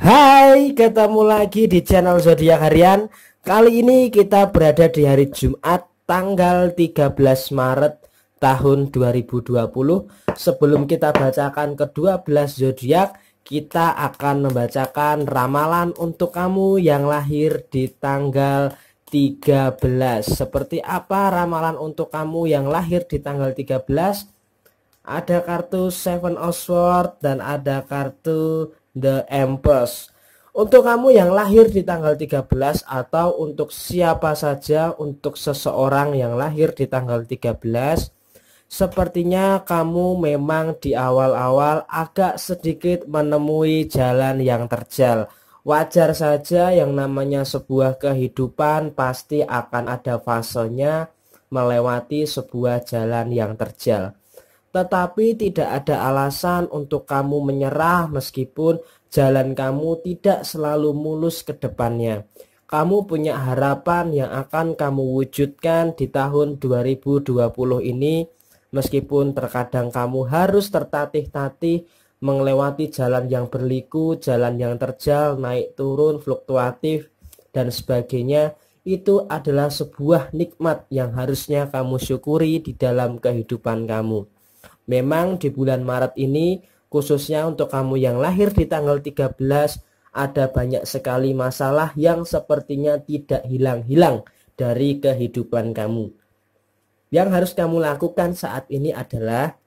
Hai, ketemu lagi di channel Zodiak Harian. Kali ini kita berada di hari Jumat tanggal 13 Maret tahun 2020. Sebelum kita bacakan ke-12 zodiak, kita akan membacakan ramalan untuk kamu yang lahir di tanggal 13. Seperti apa ramalan untuk kamu yang lahir di tanggal 13? Ada kartu Seven of Swords dan ada kartu the Empress. Untuk kamu yang lahir di tanggal 13 atau untuk siapa saja untuk seseorang yang lahir di tanggal 13 Sepertinya kamu memang di awal-awal agak sedikit menemui jalan yang terjal Wajar saja yang namanya sebuah kehidupan pasti akan ada fasenya melewati sebuah jalan yang terjal tetapi tidak ada alasan untuk kamu menyerah meskipun jalan kamu tidak selalu mulus ke depannya. Kamu punya harapan yang akan kamu wujudkan di tahun 2020 ini meskipun terkadang kamu harus tertatih-tatih melewati jalan yang berliku, jalan yang terjal, naik turun, fluktuatif dan sebagainya itu adalah sebuah nikmat yang harusnya kamu syukuri di dalam kehidupan kamu. Memang di bulan Maret ini khususnya untuk kamu yang lahir di tanggal 13 ada banyak sekali masalah yang sepertinya tidak hilang-hilang dari kehidupan kamu. Yang harus kamu lakukan saat ini adalah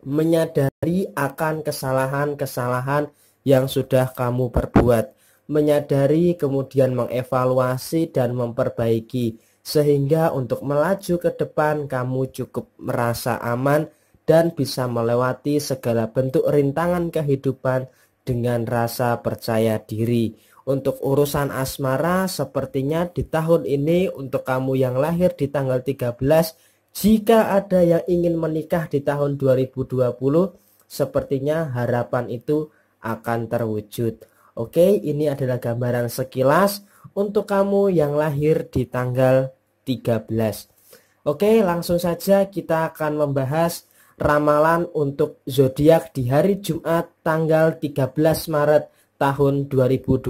menyadari akan kesalahan-kesalahan yang sudah kamu perbuat, menyadari kemudian mengevaluasi dan memperbaiki sehingga untuk melaju ke depan kamu cukup merasa aman dan bisa melewati segala bentuk rintangan kehidupan dengan rasa percaya diri. Untuk urusan asmara sepertinya di tahun ini untuk kamu yang lahir di tanggal 13 jika ada yang ingin menikah di tahun 2020 sepertinya harapan itu akan terwujud. Oke, ini adalah gambaran sekilas untuk kamu yang lahir di tanggal 13. Oke, langsung saja kita akan membahas ramalan untuk zodiak di hari Jumat tanggal 13 Maret tahun 2020.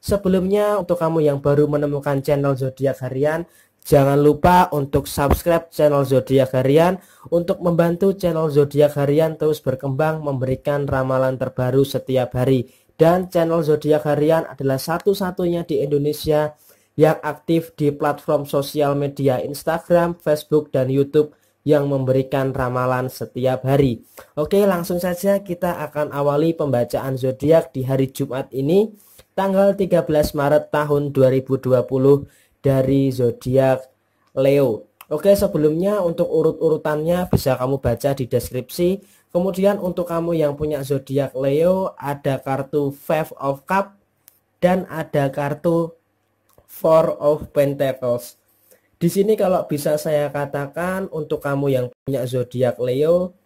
Sebelumnya untuk kamu yang baru menemukan channel zodiak harian, jangan lupa untuk subscribe channel zodiak harian untuk membantu channel zodiak harian terus berkembang memberikan ramalan terbaru setiap hari. Dan channel zodiak harian adalah satu-satunya di Indonesia yang aktif di platform sosial media Instagram, Facebook, dan YouTube yang memberikan ramalan setiap hari. Oke, langsung saja kita akan awali pembacaan zodiak di hari Jumat ini tanggal 13 Maret tahun 2020 dari zodiak Leo. Oke, sebelumnya untuk urut-urutannya bisa kamu baca di deskripsi. Kemudian untuk kamu yang punya zodiak Leo ada kartu Five of Cup dan ada kartu Four of Pentacles. Di sini kalau bisa saya katakan untuk kamu yang punya zodiak Leo,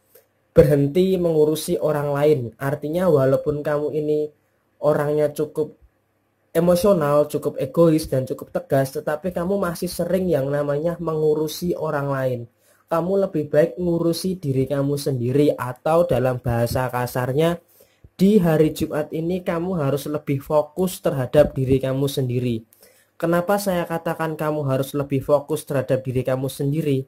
berhenti mengurusi orang lain. Artinya walaupun kamu ini orangnya cukup emosional, cukup egois dan cukup tegas, tetapi kamu masih sering yang namanya mengurusi orang lain. Kamu lebih baik mengurusi diri kamu sendiri atau dalam bahasa kasarnya di hari Jumat ini kamu harus lebih fokus terhadap diri kamu sendiri Kenapa saya katakan kamu harus lebih fokus terhadap diri kamu sendiri?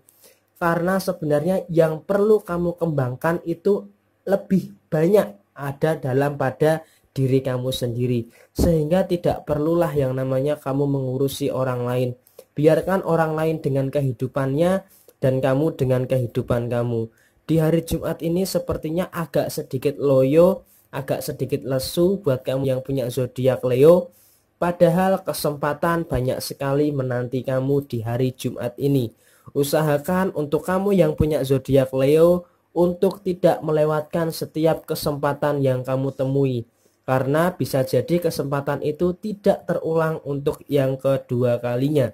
Karena sebenarnya yang perlu kamu kembangkan itu lebih banyak ada dalam pada diri kamu sendiri. Sehingga tidak perlulah yang namanya kamu mengurusi orang lain. Biarkan orang lain dengan kehidupannya dan kamu dengan kehidupan kamu. Di hari Jumat ini sepertinya agak sedikit loyo, agak sedikit lesu buat kamu yang punya zodiak Leo Padahal kesempatan banyak sekali menanti kamu di hari Jumat ini. Usahakan untuk kamu yang punya zodiak Leo untuk tidak melewatkan setiap kesempatan yang kamu temui karena bisa jadi kesempatan itu tidak terulang untuk yang kedua kalinya.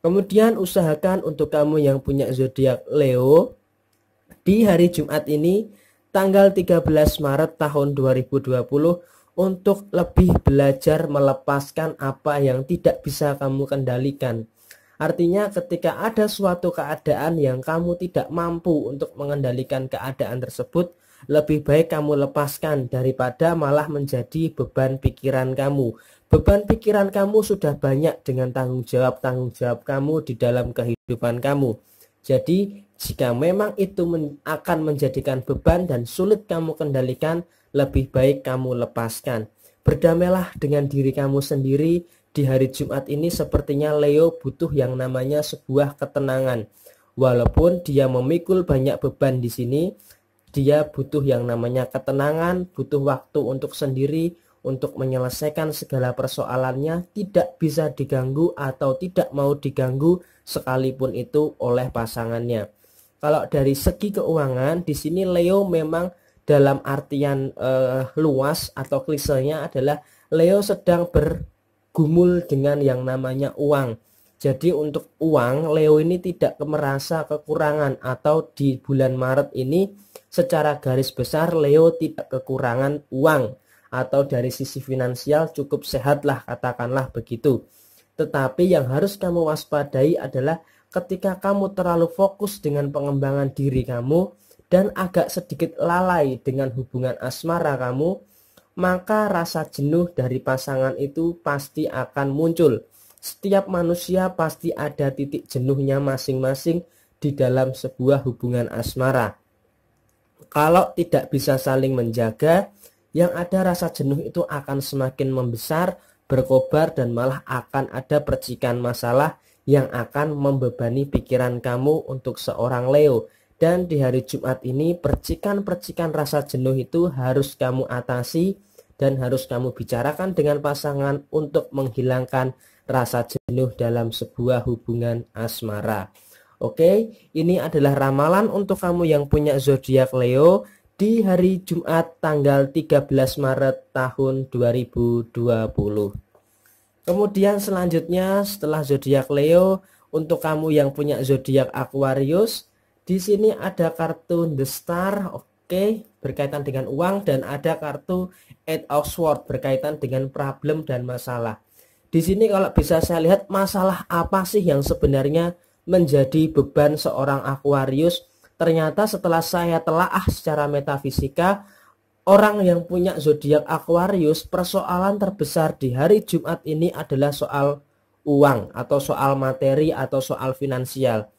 Kemudian usahakan untuk kamu yang punya zodiak Leo di hari Jumat ini tanggal 13 Maret tahun 2020 untuk lebih belajar melepaskan apa yang tidak bisa kamu kendalikan. Artinya ketika ada suatu keadaan yang kamu tidak mampu untuk mengendalikan keadaan tersebut, lebih baik kamu lepaskan daripada malah menjadi beban pikiran kamu. Beban pikiran kamu sudah banyak dengan tanggung jawab-tanggung jawab kamu di dalam kehidupan kamu. Jadi, jika memang itu akan menjadikan beban dan sulit kamu kendalikan, lebih baik kamu lepaskan. Berdamailah dengan diri kamu sendiri di hari Jumat ini sepertinya Leo butuh yang namanya sebuah ketenangan. Walaupun dia memikul banyak beban di sini, dia butuh yang namanya ketenangan, butuh waktu untuk sendiri, untuk menyelesaikan segala persoalannya tidak bisa diganggu atau tidak mau diganggu sekalipun itu oleh pasangannya. Kalau dari segi keuangan, di sini Leo memang dalam artian uh, luas atau klisenya adalah Leo sedang bergumul dengan yang namanya uang. Jadi untuk uang Leo ini tidak merasa kekurangan atau di bulan Maret ini secara garis besar Leo tidak kekurangan uang atau dari sisi finansial cukup sehat lah katakanlah begitu. Tetapi yang harus kamu waspadai adalah ketika kamu terlalu fokus dengan pengembangan diri kamu, dan agak sedikit lalai dengan hubungan asmara kamu, maka rasa jenuh dari pasangan itu pasti akan muncul. Setiap manusia pasti ada titik jenuhnya masing-masing di dalam sebuah hubungan asmara. Kalau tidak bisa saling menjaga, yang ada rasa jenuh itu akan semakin membesar, berkobar, dan malah akan ada percikan masalah yang akan membebani pikiran kamu untuk seorang Leo. Dan di hari Jumat ini percikan-percikan rasa jenuh itu harus kamu atasi dan harus kamu bicarakan dengan pasangan untuk menghilangkan rasa jenuh dalam sebuah hubungan asmara. Oke, ini adalah ramalan untuk kamu yang punya zodiak Leo di hari Jumat tanggal 13 Maret tahun 2020. Kemudian selanjutnya setelah zodiak Leo untuk kamu yang punya zodiak Aquarius di sini ada kartu The Star, oke, okay, berkaitan dengan uang dan ada kartu Eight of Sword berkaitan dengan problem dan masalah. Di sini kalau bisa saya lihat masalah apa sih yang sebenarnya menjadi beban seorang Aquarius? Ternyata setelah saya telaah secara metafisika, orang yang punya zodiak Aquarius, persoalan terbesar di hari Jumat ini adalah soal uang atau soal materi atau soal finansial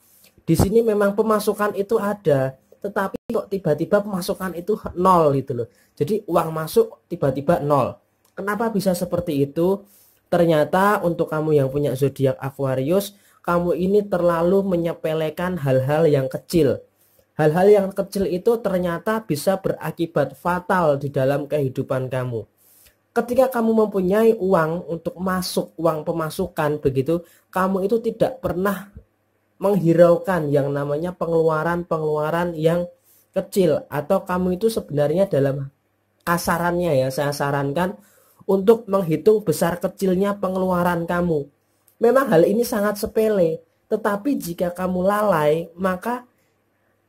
di sini memang pemasukan itu ada tetapi kok tiba-tiba pemasukan itu nol gitu loh jadi uang masuk tiba-tiba nol kenapa bisa seperti itu ternyata untuk kamu yang punya zodiak Aquarius kamu ini terlalu menyepelekan hal-hal yang kecil hal-hal yang kecil itu ternyata bisa berakibat fatal di dalam kehidupan kamu ketika kamu mempunyai uang untuk masuk uang pemasukan begitu kamu itu tidak pernah menghiraukan yang namanya pengeluaran-pengeluaran yang kecil atau kamu itu sebenarnya dalam kasarannya ya saya sarankan untuk menghitung besar kecilnya pengeluaran kamu. Memang hal ini sangat sepele, tetapi jika kamu lalai maka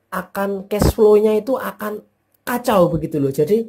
akan cash flow-nya itu akan kacau begitu loh. Jadi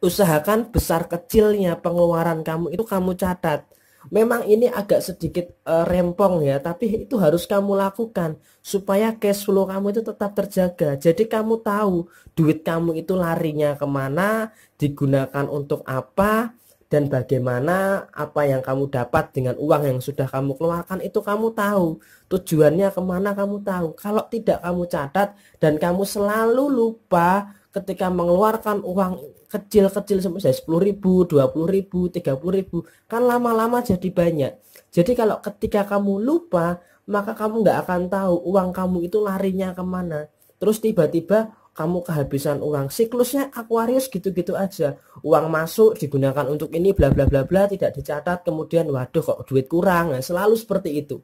usahakan besar kecilnya pengeluaran kamu itu kamu catat. Memang ini agak sedikit uh, rempong ya, tapi itu harus kamu lakukan supaya cash flow kamu itu tetap terjaga. Jadi kamu tahu duit kamu itu larinya kemana, digunakan untuk apa, dan bagaimana apa yang kamu dapat dengan uang yang sudah kamu keluarkan itu kamu tahu tujuannya kemana kamu tahu kalau tidak kamu catat dan kamu selalu lupa ketika mengeluarkan uang kecil-kecil sampai sepuluh ribu, dua puluh ribu, tiga puluh ribu, kan lama-lama jadi banyak. Jadi kalau ketika kamu lupa, maka kamu nggak akan tahu uang kamu itu larinya kemana. Terus tiba-tiba kamu kehabisan uang. Siklusnya Aquarius gitu-gitu aja. Uang masuk digunakan untuk ini bla bla bla bla tidak dicatat kemudian waduh kok duit kurang. Nah, selalu seperti itu.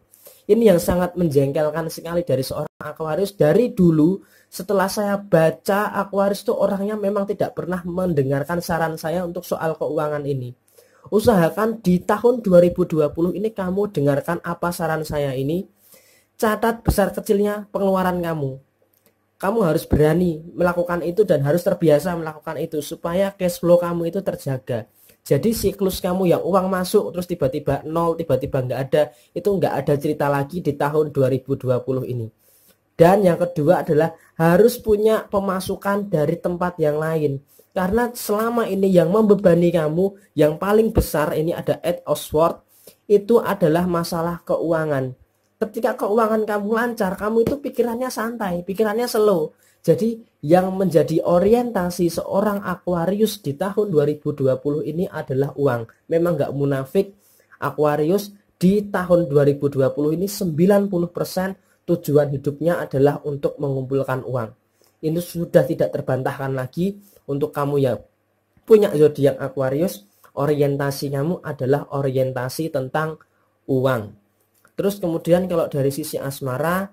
Ini yang sangat menjengkelkan sekali dari seorang Aquarius dari dulu setelah saya baca Aquarius itu orangnya memang tidak pernah mendengarkan saran saya untuk soal keuangan ini. Usahakan di tahun 2020 ini kamu dengarkan apa saran saya ini. Catat besar kecilnya pengeluaran kamu. Kamu harus berani melakukan itu dan harus terbiasa melakukan itu supaya cash flow kamu itu terjaga. Jadi siklus kamu yang uang masuk terus tiba-tiba nol, tiba-tiba nggak ada, itu nggak ada cerita lagi di tahun 2020 ini. Dan yang kedua adalah harus punya pemasukan dari tempat yang lain. Karena selama ini yang membebani kamu yang paling besar ini ada Ed Oswald itu adalah masalah keuangan. Ketika keuangan kamu lancar, kamu itu pikirannya santai, pikirannya slow. Jadi yang menjadi orientasi seorang Aquarius di tahun 2020 ini adalah uang. Memang nggak munafik, Aquarius di tahun 2020 ini 90% tujuan hidupnya adalah untuk mengumpulkan uang. Ini sudah tidak terbantahkan lagi untuk kamu ya. punya zodiak Aquarius, orientasi kamu adalah orientasi tentang uang. Terus kemudian kalau dari sisi asmara,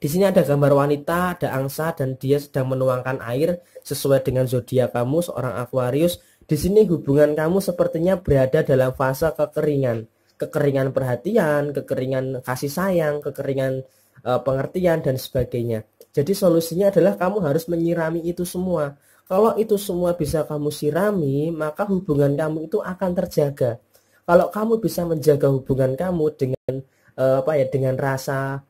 di sini ada gambar wanita, ada angsa dan dia sedang menuangkan air sesuai dengan zodiak kamu seorang Aquarius. Di sini hubungan kamu sepertinya berada dalam fase kekeringan kekeringan perhatian, kekeringan kasih sayang, kekeringan uh, pengertian dan sebagainya. Jadi solusinya adalah kamu harus menyirami itu semua. Kalau itu semua bisa kamu sirami, maka hubungan kamu itu akan terjaga. Kalau kamu bisa menjaga hubungan kamu dengan uh, apa ya dengan rasa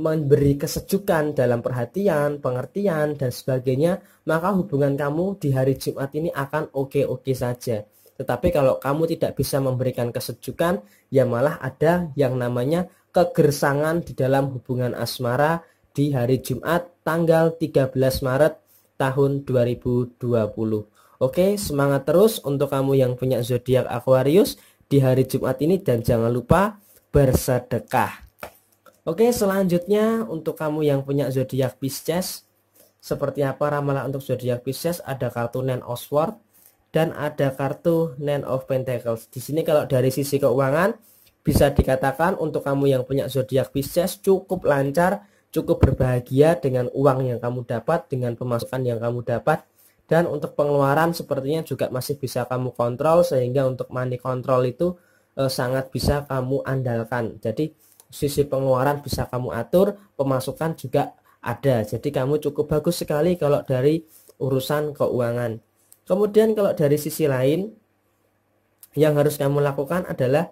memberi kesejukan dalam perhatian, pengertian dan sebagainya, maka hubungan kamu di hari Jumat ini akan oke-oke saja. Tetapi kalau kamu tidak bisa memberikan kesejukan, ya malah ada yang namanya kegersangan di dalam hubungan asmara di hari Jumat tanggal 13 Maret tahun 2020. Oke, semangat terus untuk kamu yang punya zodiak Aquarius di hari Jumat ini dan jangan lupa bersedekah. Oke, selanjutnya untuk kamu yang punya zodiak Pisces, seperti apa ramalan untuk zodiak Pisces? Ada kartu of Oswald, dan ada kartu Nine of Pentacles. Di sini kalau dari sisi keuangan bisa dikatakan untuk kamu yang punya zodiak Pisces cukup lancar, cukup berbahagia dengan uang yang kamu dapat, dengan pemasukan yang kamu dapat dan untuk pengeluaran sepertinya juga masih bisa kamu kontrol sehingga untuk money control itu e, sangat bisa kamu andalkan. Jadi sisi pengeluaran bisa kamu atur, pemasukan juga ada. Jadi kamu cukup bagus sekali kalau dari urusan keuangan. Kemudian kalau dari sisi lain yang harus kamu lakukan adalah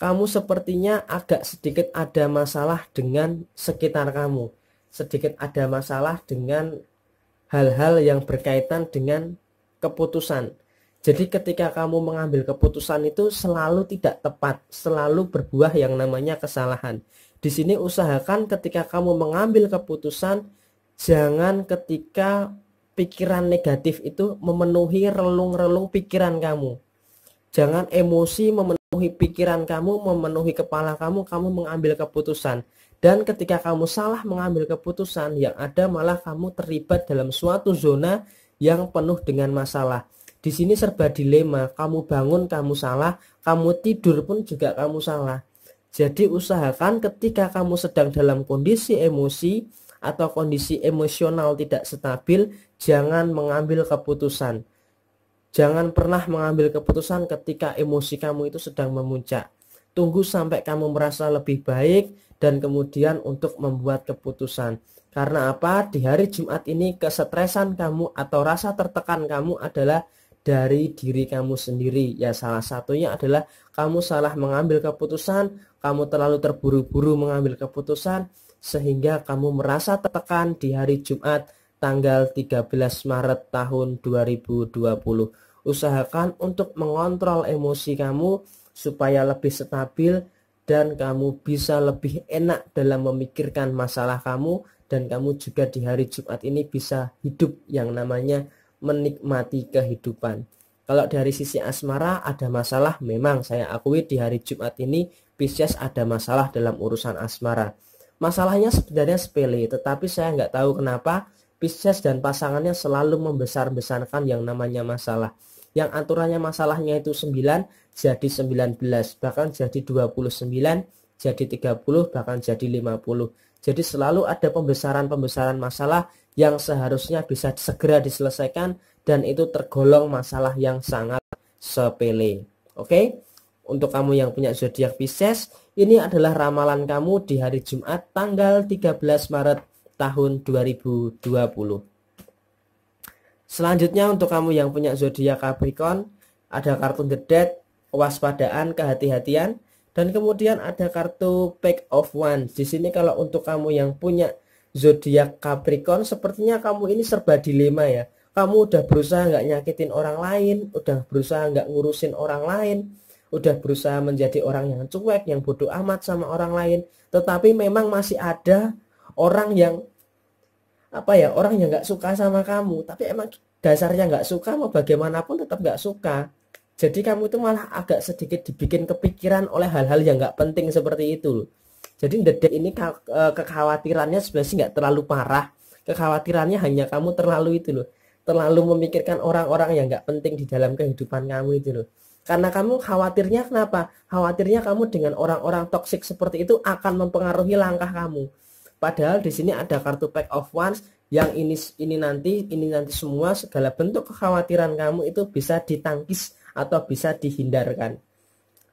kamu sepertinya agak sedikit ada masalah dengan sekitar kamu, sedikit ada masalah dengan hal-hal yang berkaitan dengan keputusan. Jadi ketika kamu mengambil keputusan itu selalu tidak tepat, selalu berbuah yang namanya kesalahan. Di sini usahakan ketika kamu mengambil keputusan jangan ketika pikiran negatif itu memenuhi relung-relung pikiran kamu. Jangan emosi memenuhi pikiran kamu, memenuhi kepala kamu, kamu mengambil keputusan. Dan ketika kamu salah mengambil keputusan, yang ada malah kamu terlibat dalam suatu zona yang penuh dengan masalah. Di sini serba dilema, kamu bangun kamu salah, kamu tidur pun juga kamu salah. Jadi usahakan ketika kamu sedang dalam kondisi emosi, atau kondisi emosional tidak stabil, jangan mengambil keputusan. Jangan pernah mengambil keputusan ketika emosi kamu itu sedang memuncak. Tunggu sampai kamu merasa lebih baik dan kemudian untuk membuat keputusan. Karena apa? Di hari Jumat ini kesetresan kamu atau rasa tertekan kamu adalah dari diri kamu sendiri. Ya salah satunya adalah kamu salah mengambil keputusan, kamu terlalu terburu-buru mengambil keputusan, sehingga kamu merasa tertekan di hari Jumat tanggal 13 Maret tahun 2020. Usahakan untuk mengontrol emosi kamu supaya lebih stabil dan kamu bisa lebih enak dalam memikirkan masalah kamu dan kamu juga di hari Jumat ini bisa hidup yang namanya menikmati kehidupan. Kalau dari sisi asmara ada masalah, memang saya akui di hari Jumat ini Pisces ada masalah dalam urusan asmara. Masalahnya sebenarnya sepele, tetapi saya nggak tahu kenapa Pisces dan pasangannya selalu membesar-besarkan yang namanya masalah. Yang aturannya masalahnya itu 9 jadi 19, bahkan jadi 29, jadi 30, bahkan jadi 50. Jadi selalu ada pembesaran-pembesaran masalah yang seharusnya bisa segera diselesaikan dan itu tergolong masalah yang sangat sepele. Oke? Okay? Untuk kamu yang punya zodiak Pisces, ini adalah ramalan kamu di hari Jumat tanggal 13 Maret tahun 2020. Selanjutnya untuk kamu yang punya zodiak Capricorn, ada kartu The Dead, kewaspadaan, kehati-hatian, dan kemudian ada kartu Pack of One. Di sini kalau untuk kamu yang punya zodiak Capricorn, sepertinya kamu ini serba dilema ya. Kamu udah berusaha nggak nyakitin orang lain, udah berusaha nggak ngurusin orang lain, udah berusaha menjadi orang yang cuek, yang bodoh amat sama orang lain, tetapi memang masih ada orang yang apa ya orang yang nggak suka sama kamu, tapi emang dasarnya nggak suka mau bagaimanapun tetap nggak suka. Jadi kamu itu malah agak sedikit dibikin kepikiran oleh hal-hal yang nggak penting seperti itu. Jadi dedek ini e, kekhawatirannya sebenarnya nggak terlalu parah. Kekhawatirannya hanya kamu terlalu itu loh. Terlalu memikirkan orang-orang yang nggak penting di dalam kehidupan kamu itu loh. Karena kamu khawatirnya kenapa? Khawatirnya kamu dengan orang-orang toksik seperti itu akan mempengaruhi langkah kamu. Padahal di sini ada kartu pack of wands yang ini ini nanti ini nanti semua segala bentuk kekhawatiran kamu itu bisa ditangkis atau bisa dihindarkan.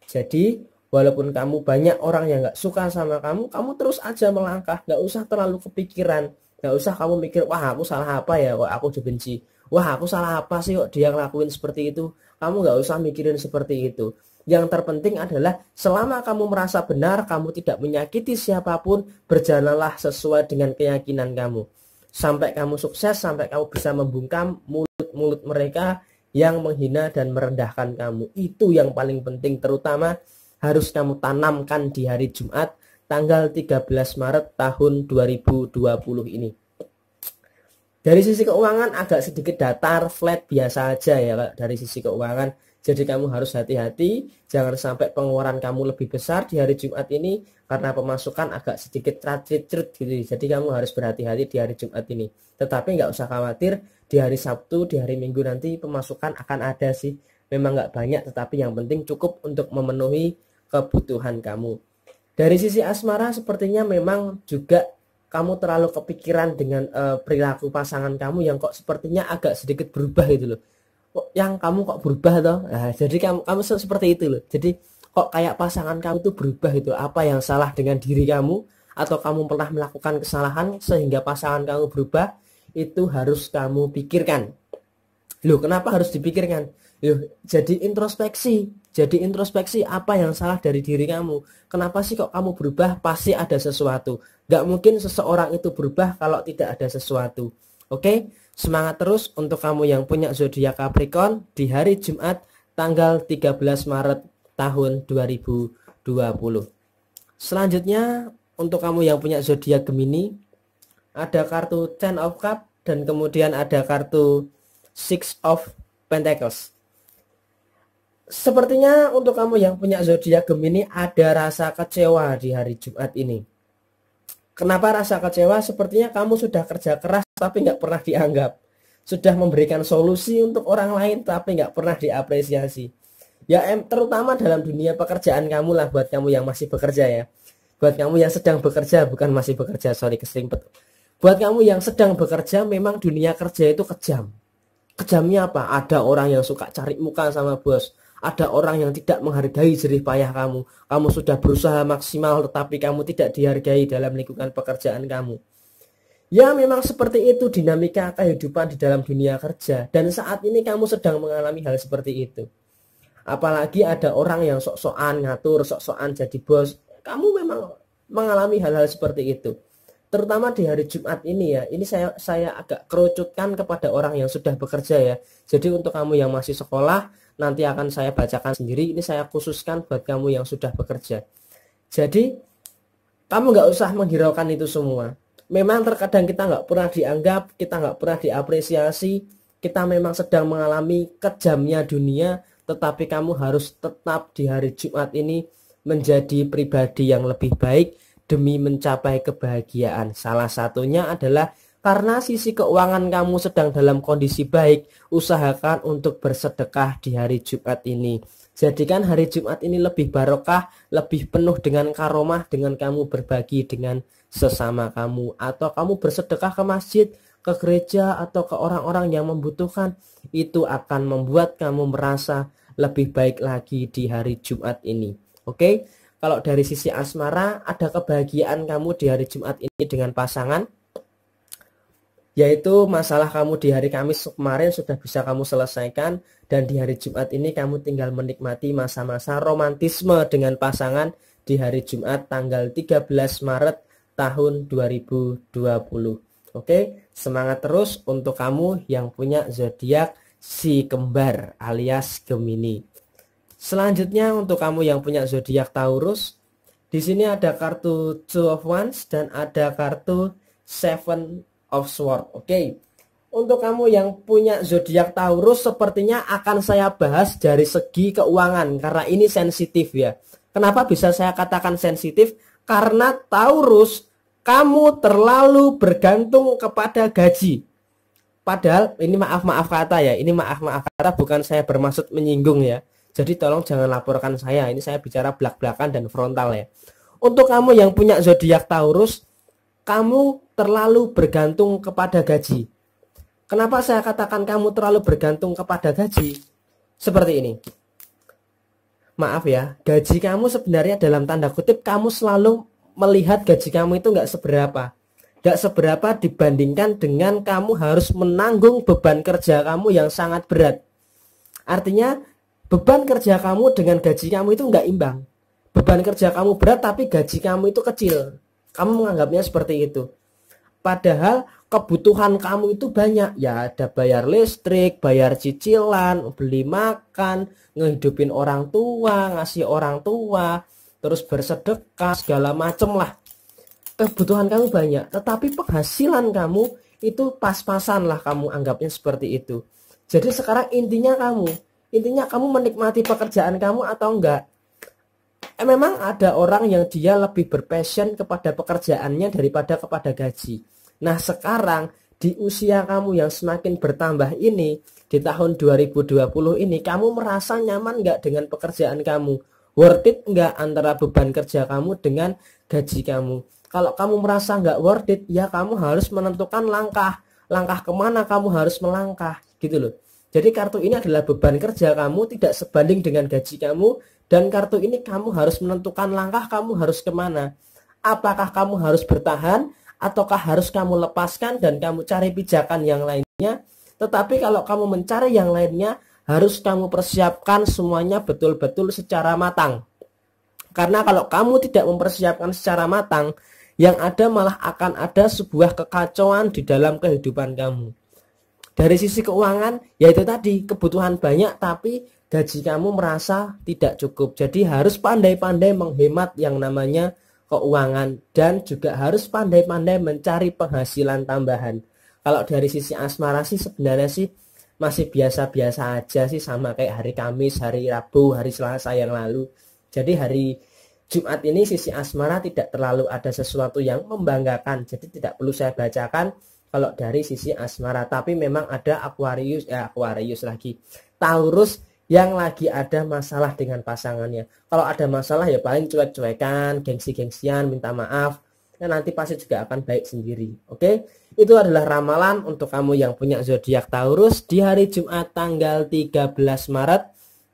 Jadi walaupun kamu banyak orang yang nggak suka sama kamu, kamu terus aja melangkah, nggak usah terlalu kepikiran, nggak usah kamu mikir wah aku salah apa ya, wah aku dibenci, wah aku salah apa sih kok dia ngelakuin seperti itu kamu nggak usah mikirin seperti itu. Yang terpenting adalah selama kamu merasa benar, kamu tidak menyakiti siapapun, berjalanlah sesuai dengan keyakinan kamu. Sampai kamu sukses, sampai kamu bisa membungkam mulut-mulut mereka yang menghina dan merendahkan kamu. Itu yang paling penting, terutama harus kamu tanamkan di hari Jumat tanggal 13 Maret tahun 2020 ini. Dari sisi keuangan agak sedikit datar, flat, biasa aja ya Pak dari sisi keuangan. Jadi kamu harus hati-hati, jangan sampai pengeluaran kamu lebih besar di hari Jumat ini karena pemasukan agak sedikit tratrit gitu. Jadi kamu harus berhati-hati di hari Jumat ini. Tetapi nggak usah khawatir, di hari Sabtu, di hari Minggu nanti pemasukan akan ada sih. Memang nggak banyak, tetapi yang penting cukup untuk memenuhi kebutuhan kamu. Dari sisi asmara sepertinya memang juga kamu terlalu kepikiran dengan uh, perilaku pasangan kamu yang kok sepertinya agak sedikit berubah gitu loh kok yang kamu kok berubah toh nah, jadi kamu kamu seperti itu loh jadi kok kayak pasangan kamu tuh berubah gitu apa yang salah dengan diri kamu atau kamu pernah melakukan kesalahan sehingga pasangan kamu berubah itu harus kamu pikirkan loh kenapa harus dipikirkan loh jadi introspeksi jadi introspeksi apa yang salah dari diri kamu. Kenapa sih kok kamu berubah? Pasti ada sesuatu. Gak mungkin seseorang itu berubah kalau tidak ada sesuatu. Oke, semangat terus untuk kamu yang punya zodiak Capricorn di hari Jumat tanggal 13 Maret tahun 2020. Selanjutnya untuk kamu yang punya zodiak Gemini ada kartu Ten of Cup dan kemudian ada kartu Six of Pentacles. Sepertinya untuk kamu yang punya zodiak Gemini ada rasa kecewa di hari Jumat ini. Kenapa rasa kecewa? Sepertinya kamu sudah kerja keras tapi nggak pernah dianggap. Sudah memberikan solusi untuk orang lain tapi nggak pernah diapresiasi. Ya em, terutama dalam dunia pekerjaan kamu lah buat kamu yang masih bekerja ya. Buat kamu yang sedang bekerja bukan masih bekerja sorry keserimpet. Buat kamu yang sedang bekerja memang dunia kerja itu kejam. Kejamnya apa? Ada orang yang suka cari muka sama bos ada orang yang tidak menghargai jerih payah kamu. Kamu sudah berusaha maksimal tetapi kamu tidak dihargai dalam lingkungan pekerjaan kamu. Ya memang seperti itu dinamika kehidupan di dalam dunia kerja dan saat ini kamu sedang mengalami hal seperti itu. Apalagi ada orang yang sok-sokan ngatur, sok-sokan jadi bos. Kamu memang mengalami hal-hal seperti itu. Terutama di hari Jumat ini ya, ini saya saya agak kerucutkan kepada orang yang sudah bekerja ya. Jadi untuk kamu yang masih sekolah, nanti akan saya bacakan sendiri. Ini saya khususkan buat kamu yang sudah bekerja. Jadi, kamu nggak usah menghiraukan itu semua. Memang terkadang kita nggak pernah dianggap, kita nggak pernah diapresiasi, kita memang sedang mengalami kejamnya dunia, tetapi kamu harus tetap di hari Jumat ini menjadi pribadi yang lebih baik demi mencapai kebahagiaan. Salah satunya adalah karena sisi keuangan kamu sedang dalam kondisi baik, usahakan untuk bersedekah di hari Jumat ini. Jadikan hari Jumat ini lebih barokah, lebih penuh dengan karomah dengan kamu berbagi dengan sesama kamu atau kamu bersedekah ke masjid, ke gereja atau ke orang-orang yang membutuhkan. Itu akan membuat kamu merasa lebih baik lagi di hari Jumat ini. Oke? Kalau dari sisi asmara ada kebahagiaan kamu di hari Jumat ini dengan pasangan yaitu masalah kamu di hari Kamis kemarin sudah bisa kamu selesaikan dan di hari Jumat ini kamu tinggal menikmati masa-masa romantisme dengan pasangan di hari Jumat tanggal 13 Maret tahun 2020. Oke, semangat terus untuk kamu yang punya zodiak si kembar alias Gemini. Selanjutnya untuk kamu yang punya zodiak Taurus, di sini ada kartu Two of Wands dan ada kartu Seven of Sword. Oke. Okay. Untuk kamu yang punya zodiak Taurus sepertinya akan saya bahas dari segi keuangan karena ini sensitif ya. Kenapa bisa saya katakan sensitif? Karena Taurus kamu terlalu bergantung kepada gaji. Padahal ini maaf maaf kata ya, ini maaf maaf kata bukan saya bermaksud menyinggung ya. Jadi tolong jangan laporkan saya, ini saya bicara belak-belakan dan frontal ya. Untuk kamu yang punya zodiak Taurus, kamu terlalu bergantung kepada gaji. Kenapa saya katakan kamu terlalu bergantung kepada gaji? Seperti ini. Maaf ya, gaji kamu sebenarnya dalam tanda kutip kamu selalu melihat gaji kamu itu nggak seberapa. Nggak seberapa dibandingkan dengan kamu harus menanggung beban kerja kamu yang sangat berat. Artinya beban kerja kamu dengan gaji kamu itu nggak imbang. Beban kerja kamu berat tapi gaji kamu itu kecil. Kamu menganggapnya seperti itu. Padahal kebutuhan kamu itu banyak. Ya ada bayar listrik, bayar cicilan, beli makan, ngehidupin orang tua, ngasih orang tua, terus bersedekah, segala macem lah. Kebutuhan kamu banyak, tetapi penghasilan kamu itu pas-pasan lah kamu anggapnya seperti itu. Jadi sekarang intinya kamu, intinya kamu menikmati pekerjaan kamu atau enggak? Eh, memang ada orang yang dia lebih berpassion kepada pekerjaannya daripada kepada gaji Nah sekarang di usia kamu yang semakin bertambah ini di tahun 2020 ini kamu merasa nyaman nggak dengan pekerjaan kamu worth it nggak antara beban kerja kamu dengan gaji kamu kalau kamu merasa nggak worth it ya kamu harus menentukan langkah langkah kemana kamu harus melangkah gitu loh jadi kartu ini adalah beban kerja kamu tidak sebanding dengan gaji kamu dan kartu ini kamu harus menentukan langkah kamu harus kemana apakah kamu harus bertahan ataukah harus kamu lepaskan dan kamu cari pijakan yang lainnya. Tetapi kalau kamu mencari yang lainnya, harus kamu persiapkan semuanya betul-betul secara matang. Karena kalau kamu tidak mempersiapkan secara matang, yang ada malah akan ada sebuah kekacauan di dalam kehidupan kamu. Dari sisi keuangan, yaitu tadi kebutuhan banyak tapi gaji kamu merasa tidak cukup. Jadi harus pandai-pandai menghemat yang namanya keuangan dan juga harus pandai-pandai mencari penghasilan tambahan. Kalau dari sisi asmara sih sebenarnya sih masih biasa-biasa aja sih sama kayak hari Kamis, hari Rabu, hari Selasa yang lalu. Jadi hari Jumat ini sisi asmara tidak terlalu ada sesuatu yang membanggakan. Jadi tidak perlu saya bacakan kalau dari sisi asmara. Tapi memang ada Aquarius, ya Aquarius lagi. Taurus yang lagi ada masalah dengan pasangannya. Kalau ada masalah ya paling cuek-cuekan, gengsi-gengsian, minta maaf. Dan ya, nanti pasti juga akan baik sendiri. Oke? Okay? Itu adalah ramalan untuk kamu yang punya zodiak Taurus di hari Jumat tanggal 13 Maret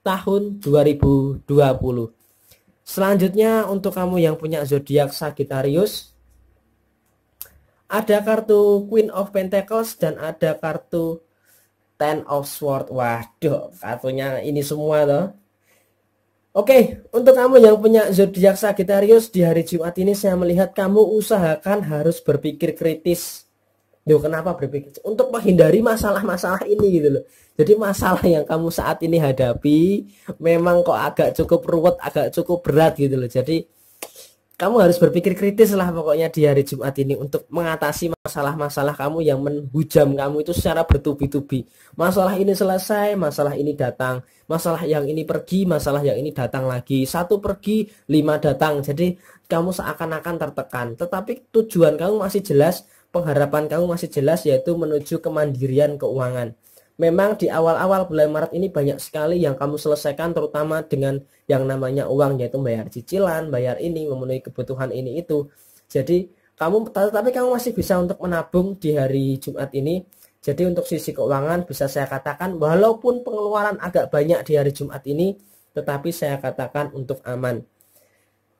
tahun 2020. Selanjutnya untuk kamu yang punya zodiak Sagittarius ada kartu Queen of Pentacles dan ada kartu Ten of Sword. Waduh, kartunya ini semua loh. Oke, untuk kamu yang punya zodiak Sagittarius di hari Jumat ini saya melihat kamu usahakan harus berpikir kritis. Duh, kenapa berpikir? Untuk menghindari masalah-masalah ini gitu loh. Jadi masalah yang kamu saat ini hadapi memang kok agak cukup ruwet, agak cukup berat gitu loh. Jadi kamu harus berpikir kritis lah pokoknya di hari Jumat ini untuk mengatasi masalah-masalah kamu yang menghujam kamu itu secara bertubi-tubi. Masalah ini selesai, masalah ini datang, masalah yang ini pergi, masalah yang ini datang lagi. Satu pergi, lima datang. Jadi kamu seakan-akan tertekan. Tetapi tujuan kamu masih jelas, pengharapan kamu masih jelas yaitu menuju kemandirian keuangan memang di awal-awal bulan Maret ini banyak sekali yang kamu selesaikan terutama dengan yang namanya uang yaitu bayar cicilan, bayar ini, memenuhi kebutuhan ini itu. Jadi kamu tapi kamu masih bisa untuk menabung di hari Jumat ini. Jadi untuk sisi keuangan bisa saya katakan walaupun pengeluaran agak banyak di hari Jumat ini tetapi saya katakan untuk aman.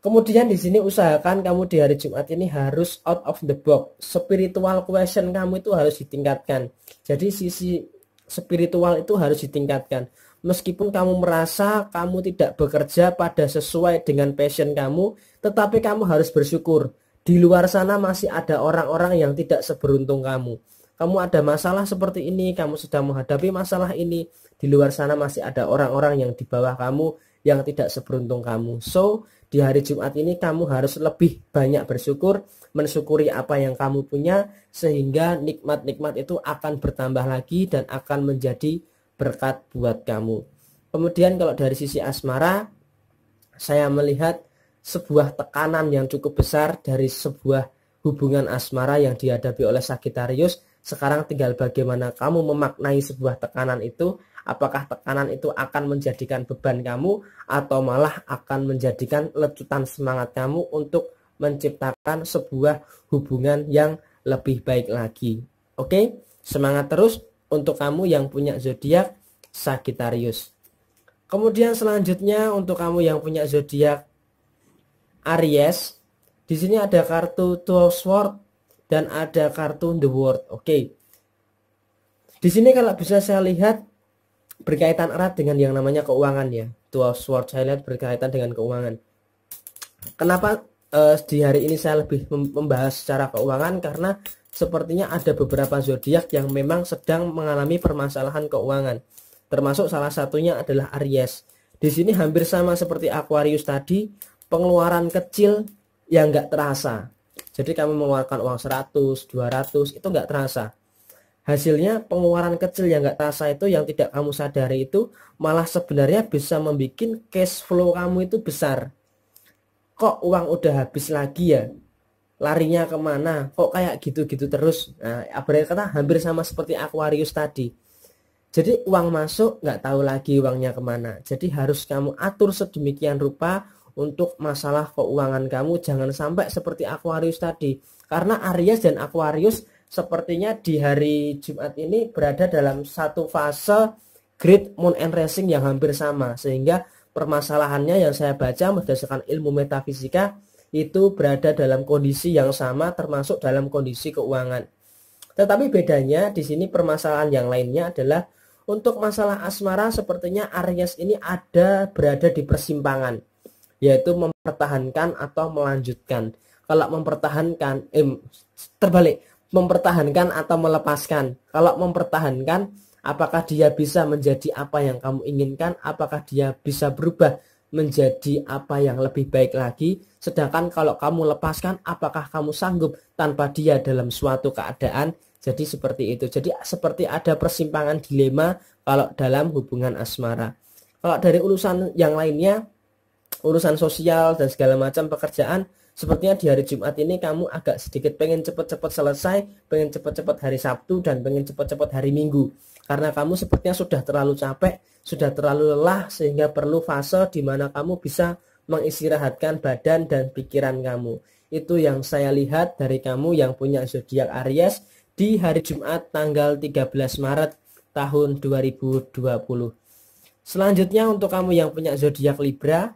Kemudian di sini usahakan kamu di hari Jumat ini harus out of the box. Spiritual question kamu itu harus ditingkatkan. Jadi sisi spiritual itu harus ditingkatkan. Meskipun kamu merasa kamu tidak bekerja pada sesuai dengan passion kamu, tetapi kamu harus bersyukur. Di luar sana masih ada orang-orang yang tidak seberuntung kamu. Kamu ada masalah seperti ini, kamu sedang menghadapi masalah ini. Di luar sana masih ada orang-orang yang di bawah kamu yang tidak seberuntung kamu. So, di hari Jumat ini kamu harus lebih banyak bersyukur mensyukuri apa yang kamu punya sehingga nikmat-nikmat itu akan bertambah lagi dan akan menjadi berkat buat kamu. Kemudian kalau dari sisi asmara saya melihat sebuah tekanan yang cukup besar dari sebuah hubungan asmara yang dihadapi oleh Sagittarius. Sekarang tinggal bagaimana kamu memaknai sebuah tekanan itu. Apakah tekanan itu akan menjadikan beban kamu atau malah akan menjadikan letutan semangat kamu untuk menciptakan sebuah hubungan yang lebih baik lagi. Oke, semangat terus untuk kamu yang punya zodiak Sagittarius. Kemudian selanjutnya untuk kamu yang punya zodiak Aries, di sini ada kartu Two Sword dan ada kartu The World. Oke. Di sini kalau bisa saya lihat berkaitan erat dengan yang namanya keuangan ya. Two Sword saya lihat berkaitan dengan keuangan. Kenapa uh, di hari ini saya lebih membahas secara keuangan karena sepertinya ada beberapa zodiak yang memang sedang mengalami permasalahan keuangan. Termasuk salah satunya adalah Aries. Di sini hampir sama seperti Aquarius tadi, pengeluaran kecil yang nggak terasa. Jadi kamu mengeluarkan uang 100, 200 itu nggak terasa. Hasilnya pengeluaran kecil yang nggak terasa itu yang tidak kamu sadari itu malah sebenarnya bisa membuat cash flow kamu itu besar kok uang udah habis lagi ya larinya kemana kok kayak gitu-gitu terus nah berarti kata hampir sama seperti Aquarius tadi jadi uang masuk nggak tahu lagi uangnya kemana jadi harus kamu atur sedemikian rupa untuk masalah keuangan kamu jangan sampai seperti Aquarius tadi karena Aries dan Aquarius sepertinya di hari Jumat ini berada dalam satu fase Great Moon and Racing yang hampir sama sehingga permasalahannya yang saya baca berdasarkan ilmu metafisika itu berada dalam kondisi yang sama termasuk dalam kondisi keuangan. Tetapi bedanya di sini permasalahan yang lainnya adalah untuk masalah asmara sepertinya Aries ini ada berada di persimpangan yaitu mempertahankan atau melanjutkan. Kalau mempertahankan eh terbalik, mempertahankan atau melepaskan. Kalau mempertahankan Apakah dia bisa menjadi apa yang kamu inginkan? Apakah dia bisa berubah menjadi apa yang lebih baik lagi? Sedangkan kalau kamu lepaskan, apakah kamu sanggup tanpa dia dalam suatu keadaan? Jadi seperti itu. Jadi seperti ada persimpangan dilema kalau dalam hubungan asmara. Kalau dari urusan yang lainnya, urusan sosial dan segala macam pekerjaan, sepertinya di hari Jumat ini kamu agak sedikit pengen cepat-cepat selesai, pengen cepat-cepat hari Sabtu dan pengen cepat-cepat hari Minggu. Karena kamu sepertinya sudah terlalu capek, sudah terlalu lelah sehingga perlu fase di mana kamu bisa mengistirahatkan badan dan pikiran kamu. Itu yang saya lihat dari kamu yang punya zodiak Aries di hari Jumat tanggal 13 Maret tahun 2020. Selanjutnya untuk kamu yang punya zodiak Libra,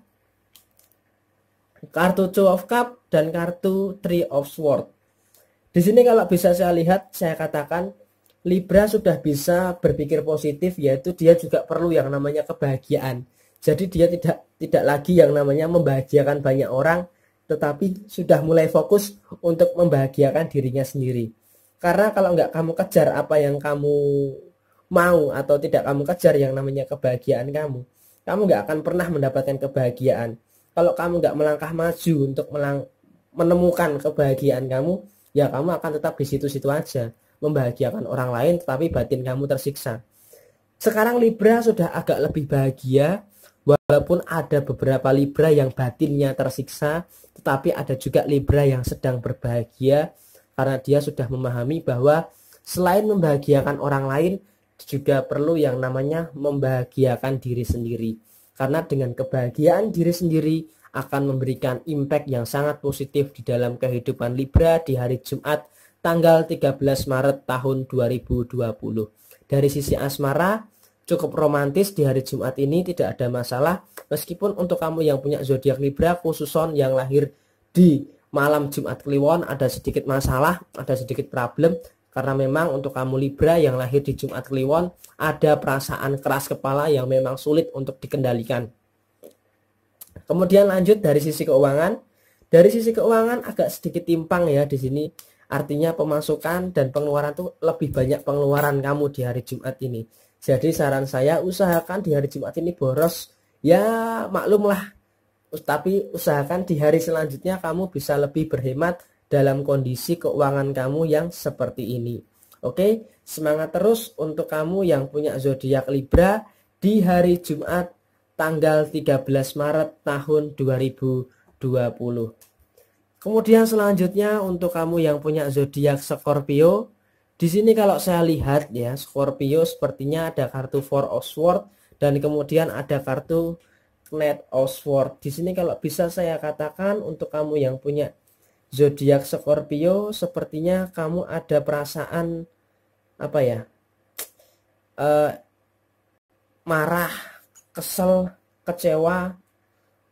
kartu Two of Cup dan kartu Three of Swords. Di sini kalau bisa saya lihat, saya katakan Libra sudah bisa berpikir positif yaitu dia juga perlu yang namanya kebahagiaan. Jadi dia tidak tidak lagi yang namanya membahagiakan banyak orang tetapi sudah mulai fokus untuk membahagiakan dirinya sendiri. Karena kalau nggak kamu kejar apa yang kamu mau atau tidak kamu kejar yang namanya kebahagiaan kamu, kamu nggak akan pernah mendapatkan kebahagiaan. Kalau kamu nggak melangkah maju untuk melang menemukan kebahagiaan kamu, ya kamu akan tetap di situ-situ aja membahagiakan orang lain tetapi batin kamu tersiksa. Sekarang Libra sudah agak lebih bahagia walaupun ada beberapa Libra yang batinnya tersiksa tetapi ada juga Libra yang sedang berbahagia karena dia sudah memahami bahwa selain membahagiakan orang lain juga perlu yang namanya membahagiakan diri sendiri. Karena dengan kebahagiaan diri sendiri akan memberikan impact yang sangat positif di dalam kehidupan Libra di hari Jumat tanggal 13 Maret tahun 2020. Dari sisi asmara, cukup romantis di hari Jumat ini tidak ada masalah meskipun untuk kamu yang punya zodiak Libra khususon yang lahir di malam Jumat Kliwon ada sedikit masalah ada sedikit problem karena memang untuk kamu Libra yang lahir di Jumat Kliwon ada perasaan keras kepala yang memang sulit untuk dikendalikan kemudian lanjut dari sisi keuangan dari sisi keuangan agak sedikit timpang ya di sini Artinya pemasukan dan pengeluaran tuh lebih banyak pengeluaran kamu di hari Jumat ini. Jadi saran saya usahakan di hari Jumat ini boros. Ya maklumlah. Tapi usahakan di hari selanjutnya kamu bisa lebih berhemat dalam kondisi keuangan kamu yang seperti ini. Oke, semangat terus untuk kamu yang punya zodiak Libra di hari Jumat tanggal 13 Maret tahun 2020. Kemudian selanjutnya untuk kamu yang punya zodiak Scorpio, di sini kalau saya lihat ya Scorpio sepertinya ada kartu Four of Swords dan kemudian ada kartu Knight of Swords. Di sini kalau bisa saya katakan untuk kamu yang punya zodiak Scorpio, sepertinya kamu ada perasaan apa ya? Uh, marah, kesel, kecewa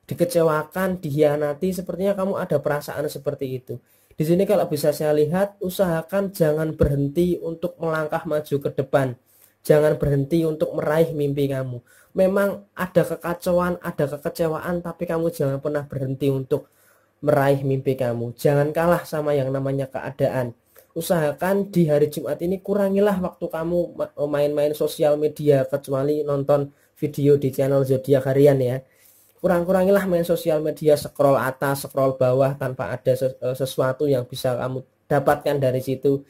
dikecewakan, dihianati, sepertinya kamu ada perasaan seperti itu. Di sini kalau bisa saya lihat, usahakan jangan berhenti untuk melangkah maju ke depan. Jangan berhenti untuk meraih mimpi kamu. Memang ada kekacauan, ada kekecewaan, tapi kamu jangan pernah berhenti untuk meraih mimpi kamu. Jangan kalah sama yang namanya keadaan. Usahakan di hari Jumat ini kurangilah waktu kamu main-main sosial media kecuali nonton video di channel Zodiak Harian ya kurang-kurangilah main sosial media scroll atas scroll bawah tanpa ada eh, sesuatu yang bisa kamu dapatkan dari situ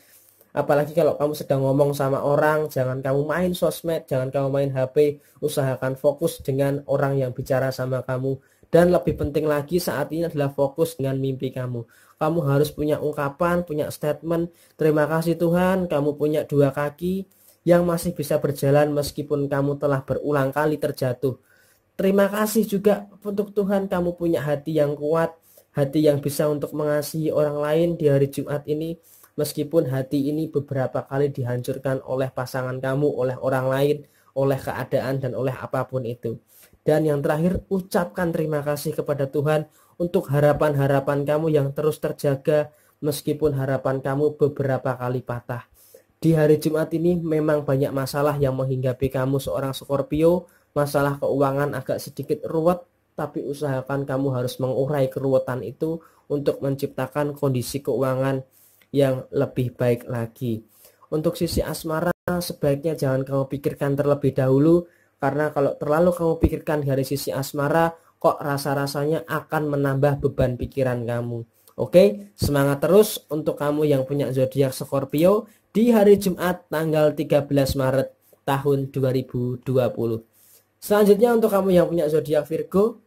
apalagi kalau kamu sedang ngomong sama orang jangan kamu main sosmed jangan kamu main HP usahakan fokus dengan orang yang bicara sama kamu dan lebih penting lagi saat ini adalah fokus dengan mimpi kamu kamu harus punya ungkapan punya statement terima kasih Tuhan kamu punya dua kaki yang masih bisa berjalan meskipun kamu telah berulang kali terjatuh Terima kasih juga untuk Tuhan kamu punya hati yang kuat, hati yang bisa untuk mengasihi orang lain di hari Jumat ini. Meskipun hati ini beberapa kali dihancurkan oleh pasangan kamu, oleh orang lain, oleh keadaan, dan oleh apapun itu. Dan yang terakhir, ucapkan terima kasih kepada Tuhan untuk harapan-harapan kamu yang terus terjaga, meskipun harapan kamu beberapa kali patah. Di hari Jumat ini memang banyak masalah yang menghinggapi kamu seorang Scorpio, masalah keuangan agak sedikit ruwet, tapi usahakan kamu harus mengurai keruwetan itu untuk menciptakan kondisi keuangan yang lebih baik lagi. Untuk sisi asmara, sebaiknya jangan kamu pikirkan terlebih dahulu, karena kalau terlalu kamu pikirkan dari sisi asmara, kok rasa-rasanya akan menambah beban pikiran kamu. Oke, semangat terus untuk kamu yang punya zodiak Scorpio di hari Jumat tanggal 13 Maret tahun 2020. Selanjutnya untuk kamu yang punya zodiak Virgo,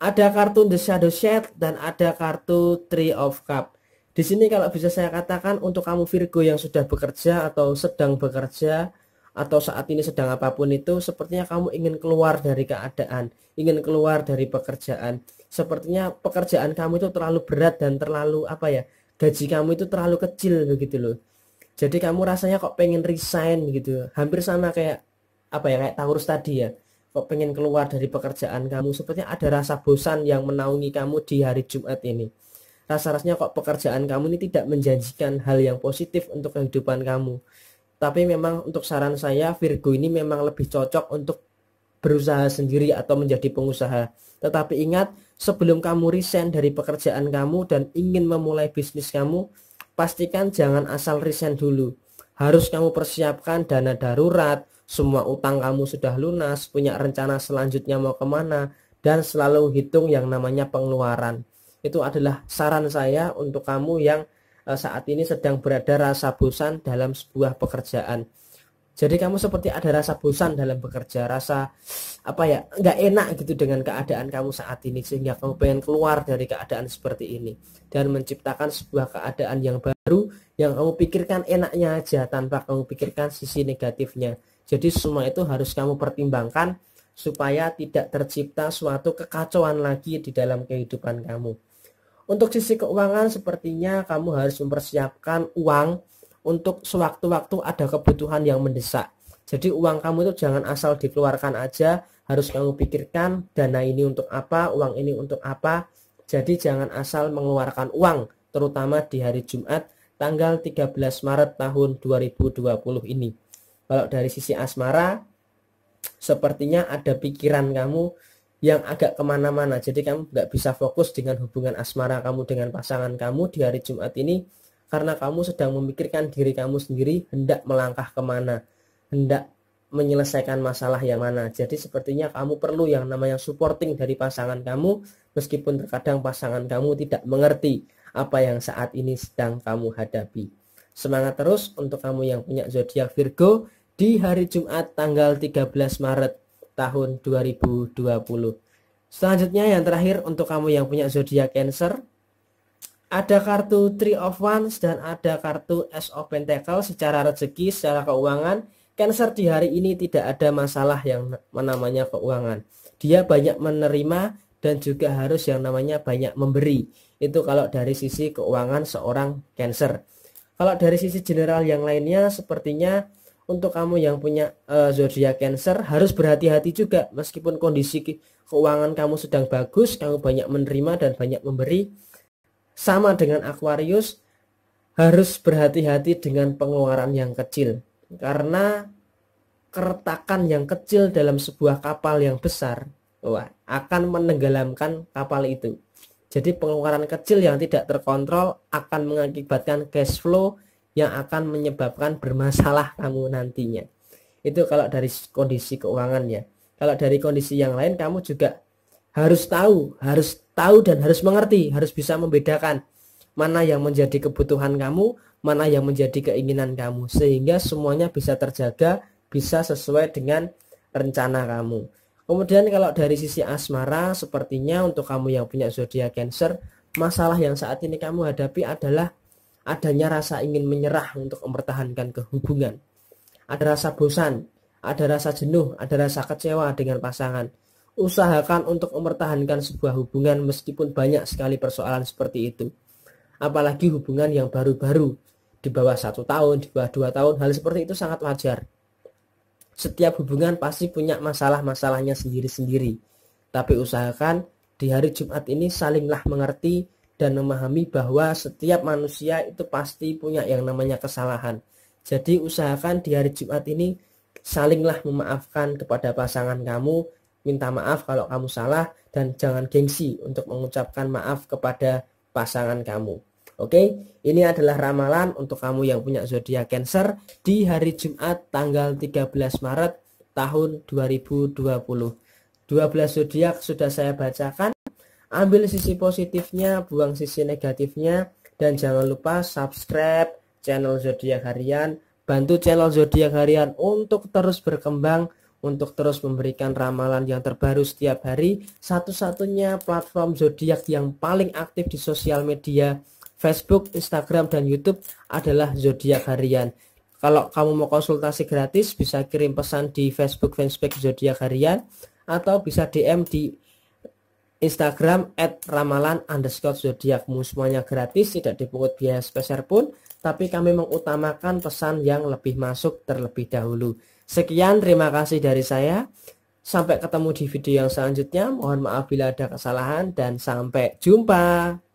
ada kartu The Shadow Shed dan ada kartu Three of Cup. Di sini kalau bisa saya katakan untuk kamu Virgo yang sudah bekerja atau sedang bekerja atau saat ini sedang apapun itu sepertinya kamu ingin keluar dari keadaan, ingin keluar dari pekerjaan. Sepertinya pekerjaan kamu itu terlalu berat dan terlalu apa ya? Gaji kamu itu terlalu kecil begitu loh. Jadi kamu rasanya kok pengen resign gitu. Hampir sama kayak apa ya kayak Taurus tadi ya kok pengen keluar dari pekerjaan kamu sepertinya ada rasa bosan yang menaungi kamu di hari Jumat ini rasa-rasanya kok pekerjaan kamu ini tidak menjanjikan hal yang positif untuk kehidupan kamu tapi memang untuk saran saya Virgo ini memang lebih cocok untuk berusaha sendiri atau menjadi pengusaha tetapi ingat sebelum kamu resign dari pekerjaan kamu dan ingin memulai bisnis kamu pastikan jangan asal resign dulu harus kamu persiapkan dana darurat semua utang kamu sudah lunas, punya rencana selanjutnya mau kemana, dan selalu hitung yang namanya pengeluaran. Itu adalah saran saya untuk kamu yang eh, saat ini sedang berada rasa bosan dalam sebuah pekerjaan. Jadi kamu seperti ada rasa bosan dalam bekerja, rasa apa ya nggak enak gitu dengan keadaan kamu saat ini sehingga kamu pengen keluar dari keadaan seperti ini dan menciptakan sebuah keadaan yang baru yang kamu pikirkan enaknya aja tanpa kamu pikirkan sisi negatifnya. Jadi semua itu harus kamu pertimbangkan supaya tidak tercipta suatu kekacauan lagi di dalam kehidupan kamu. Untuk sisi keuangan sepertinya kamu harus mempersiapkan uang untuk sewaktu-waktu ada kebutuhan yang mendesak. Jadi uang kamu itu jangan asal dikeluarkan aja, harus kamu pikirkan dana ini untuk apa, uang ini untuk apa. Jadi jangan asal mengeluarkan uang, terutama di hari Jumat tanggal 13 Maret tahun 2020 ini. Kalau dari sisi asmara, sepertinya ada pikiran kamu yang agak kemana-mana. Jadi kamu nggak bisa fokus dengan hubungan asmara kamu dengan pasangan kamu di hari Jumat ini karena kamu sedang memikirkan diri kamu sendiri hendak melangkah kemana, hendak menyelesaikan masalah yang mana. Jadi sepertinya kamu perlu yang namanya supporting dari pasangan kamu meskipun terkadang pasangan kamu tidak mengerti apa yang saat ini sedang kamu hadapi. Semangat terus untuk kamu yang punya zodiak Virgo di hari Jumat tanggal 13 Maret tahun 2020. Selanjutnya yang terakhir untuk kamu yang punya zodiak Cancer, ada kartu Three of Wands dan ada kartu Ace of Pentacles secara rezeki, secara keuangan. Cancer di hari ini tidak ada masalah yang namanya keuangan. Dia banyak menerima dan juga harus yang namanya banyak memberi. Itu kalau dari sisi keuangan seorang Cancer. Kalau dari sisi general yang lainnya, sepertinya untuk kamu yang punya uh, zodiak Cancer harus berhati-hati juga meskipun kondisi keuangan kamu sedang bagus, kamu banyak menerima dan banyak memberi. Sama dengan Aquarius harus berhati-hati dengan pengeluaran yang kecil karena keretakan yang kecil dalam sebuah kapal yang besar wah, akan menenggelamkan kapal itu. Jadi pengeluaran kecil yang tidak terkontrol akan mengakibatkan cash flow yang akan menyebabkan bermasalah kamu nantinya. Itu kalau dari kondisi keuangan ya. Kalau dari kondisi yang lain kamu juga harus tahu, harus tahu dan harus mengerti, harus bisa membedakan mana yang menjadi kebutuhan kamu, mana yang menjadi keinginan kamu sehingga semuanya bisa terjaga, bisa sesuai dengan rencana kamu. Kemudian kalau dari sisi asmara, sepertinya untuk kamu yang punya zodiak Cancer, masalah yang saat ini kamu hadapi adalah adanya rasa ingin menyerah untuk mempertahankan kehubungan. Ada rasa bosan, ada rasa jenuh, ada rasa kecewa dengan pasangan. Usahakan untuk mempertahankan sebuah hubungan meskipun banyak sekali persoalan seperti itu. Apalagi hubungan yang baru-baru, di bawah satu tahun, di bawah dua tahun, hal seperti itu sangat wajar setiap hubungan pasti punya masalah-masalahnya sendiri-sendiri. Tapi usahakan di hari Jumat ini salinglah mengerti dan memahami bahwa setiap manusia itu pasti punya yang namanya kesalahan. Jadi usahakan di hari Jumat ini salinglah memaafkan kepada pasangan kamu, minta maaf kalau kamu salah dan jangan gengsi untuk mengucapkan maaf kepada pasangan kamu. Oke, ini adalah ramalan untuk kamu yang punya zodiak Cancer di hari Jumat tanggal 13 Maret tahun 2020. 12 zodiak sudah saya bacakan. Ambil sisi positifnya, buang sisi negatifnya dan jangan lupa subscribe channel zodiak harian. Bantu channel zodiak harian untuk terus berkembang untuk terus memberikan ramalan yang terbaru setiap hari. Satu-satunya platform zodiak yang paling aktif di sosial media Facebook, Instagram, dan YouTube adalah zodiak harian. Kalau kamu mau konsultasi gratis, bisa kirim pesan di Facebook fanspage zodiak harian atau bisa DM di Instagram at zodiakmu semuanya gratis tidak dipungut biaya spesial pun tapi kami mengutamakan pesan yang lebih masuk terlebih dahulu sekian terima kasih dari saya sampai ketemu di video yang selanjutnya mohon maaf bila ada kesalahan dan sampai jumpa